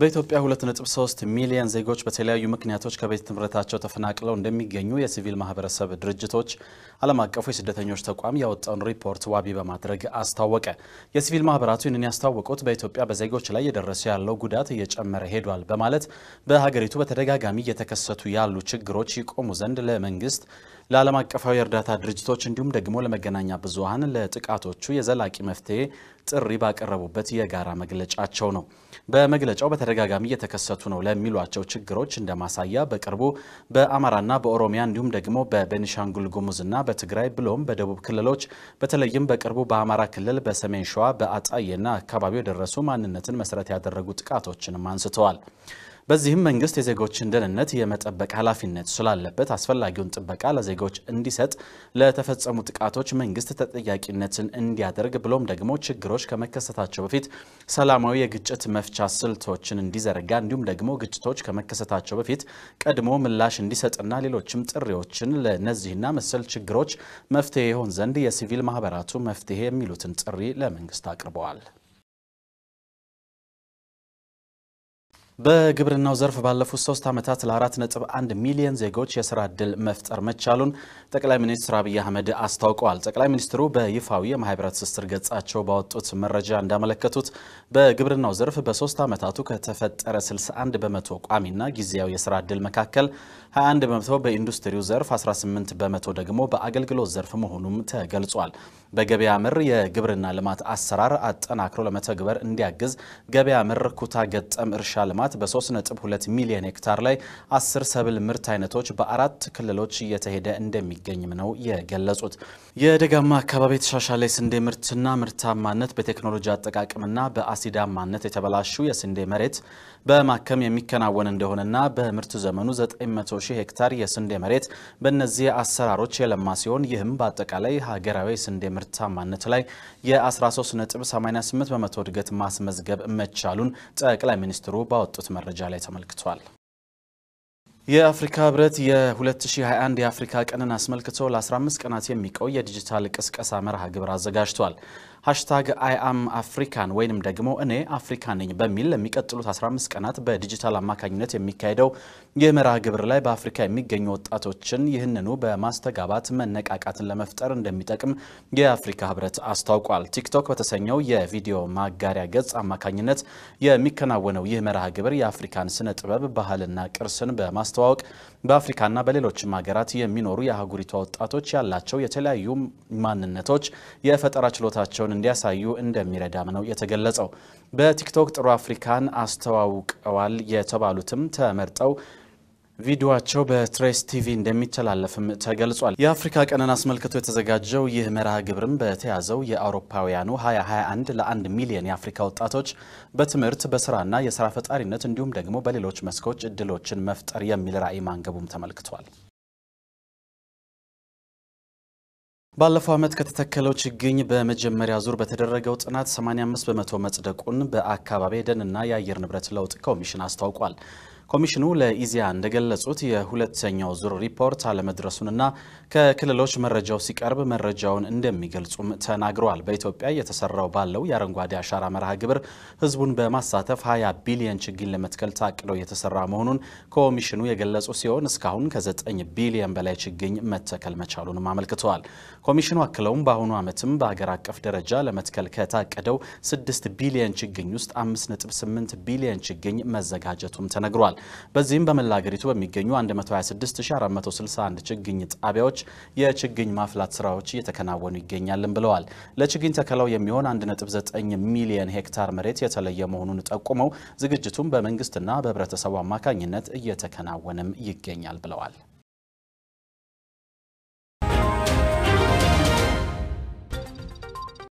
በኢትዮጵያ 2.3 ሚሊዮን ዜጎች በተለያዩ ምክንያቶች ከቤት ንብረታቸው ተፈናቅለው እንደሚገኙ የሲቪል ማህበረሰብ ድርጅቶች ዓለም አቀፉ የስደተኞች ተቋም ያወጣውን ሪፖርት ዋቢ በማድረግ አስታወቀ። የሲቪል ማህበራቱ ይህንን ያስታወቁት በኢትዮጵያ በዜጎች ላይ የደረሰ ያለው ጉዳት እየጨመረ ሄዷል በማለት በሀገሪቱ በተደጋጋሚ እየተከሰቱ ያሉ ችግሮች ይቆሙ ዘንድ ለመንግስት ለዓለም አቀፋዊ የእርዳታ ድርጅቶች እንዲሁም ደግሞ ለመገናኛ ብዙሃን ለጥቃቶቹ የዘላቂ መፍትሄ ጥሪ ባቀረቡበት የጋራ መግለጫቸው ነው። በመግለጫው በተደጋጋሚ እየተከሰቱ ነው ለሚሏቸው ችግሮች እንደ ማሳያ በቅርቡ በአማራና በኦሮሚያ እንዲሁም ደግሞ በቤኒሻንጉል ጉሙዝና በትግራይ ብሎም በደቡብ ክልሎች በተለይም በቅርቡ በአማራ ክልል በሰሜን ሸዋ በአጣዬና አካባቢው የደረሱ ማንነትን መሰረት ያደረጉ ጥቃቶችንም አንስተዋል። በዚህም መንግስት የዜጎችን ደህንነት የመጠበቅ ኃላፊነት ስላለበት አስፈላጊውን ጥበቃ ለዜጎች እንዲሰጥ፣ ለተፈጸሙ ጥቃቶች መንግስት ተጠያቂነትን እንዲያደርግ ብሎም ደግሞ ችግሮች ከመከሰታቸው በፊት ሰላማዊ የግጭት መፍቻ ስልቶችን እንዲዘረጋ እንዲሁም ደግሞ ግጭቶች ከመከሰታቸው በፊት ቀድሞ ምላሽ እንዲሰጥና ሌሎችም ጥሪዎችን ለነዚህና መሰል ችግሮች መፍትሄ ይሆን ዘንድ የሲቪል ማህበራቱ መፍትሄ የሚሉትን ጥሪ ለመንግስት አቅርበዋል። በግብርናው ዘርፍ ባለፉት ሶስት ዓመታት ለ4.1 ሚሊዮን ዜጎች የስራ ዕድል መፍጠር መቻሉን ጠቅላይ ሚኒስትር አብይ አህመድ አስታውቀዋል። ጠቅላይ ሚኒስትሩ በይፋዊ የማህበራዊ ትስስር ገጻቸው ባወጡት መረጃ እንዳመለከቱት በግብርናው ዘርፍ በሶስት ዓመታቱ ከተፈጠረ 61 በመቶ ቋሚና ጊዜያዊ የስራ ዕድል መካከል 21 በመቶ በኢንዱስትሪው ዘርፍ፣ 18 በመቶ ደግሞ በአገልግሎት ዘርፍ መሆኑም ተገልጿል። በገበያ ምር የግብርና ልማት አሰራር አጠናክሮ ለመተግበር እንዲያግዝ ገበያ ምር ኩታ ገጠም እርሻ ልማት ልማት በ3.2 ሚሊዮን ሄክታር ላይ አስር ሰብል ምርት አይነቶች በአራት ክልሎች እየተሄደ እንደሚገኝም ነው የገለጹት። የደጋማ አካባቢ የተሻሻለ የስንዴ ምርትና ምርታማነት በቴክኖሎጂ አጠቃቀምና በአሲዳማነት የተበላሹ የስንዴ መሬት በማከም የሚከናወን እንደሆነና በምርት ዘመኑ 900 ሺህ ሄክታር የስንዴ መሬት በእነዚህ አሰራሮች የለማ ሲሆን ይህም በአጠቃላይ ሀገራዊ የስንዴ ምርታማነት ላይ የ13.88 በመቶ እድገት ማስመዝገብ መቻሉን ጠቅላይ ሚኒስትሩ ባወጡ ባወጡት መረጃ ላይ ተመልክቷል። የአፍሪካ ህብረት የ2021 የአፍሪካ ቀንን አስመልክቶ ለ15 ቀናት የሚቆይ የዲጂታል ቅስቀሳ መርሃ ግብር አዘጋጅቷል። ሃሽታግ አይ አም አፍሪካን ወይንም ደግሞ እኔ አፍሪካ ነኝ በሚል ለሚቀጥሉት 15 ቀናት በዲጂታል አማካኝነት የሚካሄደው የመርሃ ግብር ላይ በአፍሪካ የሚገኙ ወጣቶችን ይህንኑ በማስተጋባት መነቃቃትን ለመፍጠር እንደሚጠቅም የአፍሪካ ህብረት አስታውቋል። ቲክቶክ በተሰኘው የቪዲዮ ማጋሪያ ገጽ አማካኝነት የሚከናወነው ይህ መርሃ ግብር የአፍሪካን ስነ ጥበብ ባህልና ቅርስን በማስተዋወቅ በአፍሪካና በሌሎችም ሀገራት የሚኖሩ የአህጉሪቷ ወጣቶች ያላቸው የተለያዩ ማንነቶች የፈጠራ ችሎታቸውን እንዲያሳዩ እንደሚረዳም ነው የተገለጸው። በቲክቶክ ጥሩ አፍሪካን አስተዋውቀዋል የተባሉትም ተመርጠው ቪዲዮቸው በትሬስ ቲቪ እንደሚተላለፍም ተገልጿል። የአፍሪካ ቀንን አስመልክቶ የተዘጋጀው ይህ መርሃ ግብርም በተያዘው የአውሮፓውያኑ 2021 ለ1 ሚሊዮን የአፍሪካ ወጣቶች በትምህርት በስራና የስራ ፈጣሪነት እንዲሁም ደግሞ በሌሎች መስኮች እድሎችን መፍጠር የሚል ራዕይ ማንገቡም ተመልክቷል። ባለፈው ዓመት ከተተከለው ችግኝ በመጀመሪያ ዙር በተደረገው ጥናት 85 በመቶ መጽደቁን በአካባቢ ደንና የአየር ንብረት ለውጥ ኮሚሽን አስታውቋል። ኮሚሽኑ ለኢዜአ እንደገለጹት የሁለተኛው ዙር ሪፖርት አለመድረሱንና ከክልሎች መረጃው ሲቀርብ መረጃውን እንደሚገልጹም ተናግረዋል። በኢትዮጵያ እየተሰራው ባለው የአረንጓዴ አሻራ መርሃ ግብር ህዝቡን በማሳተፍ 20 ቢሊዮን ችግኝ ለመትከል ታቅዶ የተሰራ መሆኑን ኮሚሽኑ የገለጹ ሲሆን እስካሁን ከ9 ቢሊዮን በላይ ችግኝ መተከል መቻሉንም አመልክተዋል። ኮሚሽኑ አክለውም በአሁኑ ዓመትም በአገር አቀፍ ደረጃ ለመትከል ከታቀደው 6 ቢሊዮን ችግኝ ውስጥ 5.8 ቢሊዮን ችግኝ መዘጋጀቱም ተነግሯል። ተከናውኗል። በዚህም በመላ አገሪቱ በሚገኙ 126461 ችግኝ ጣቢያዎች የችግኝ ማፍላት ስራዎች እየተከናወኑ ይገኛልን ብለዋል። ለችግኝ ተከላው የሚሆን 1.9 ሚሊየን ሄክታር መሬት የተለየ መሆኑን ጠቁመው ዝግጅቱም በመንግስትና በህብረተሰቡ አማካኝነት እየተከናወነም ይገኛል ብለዋል።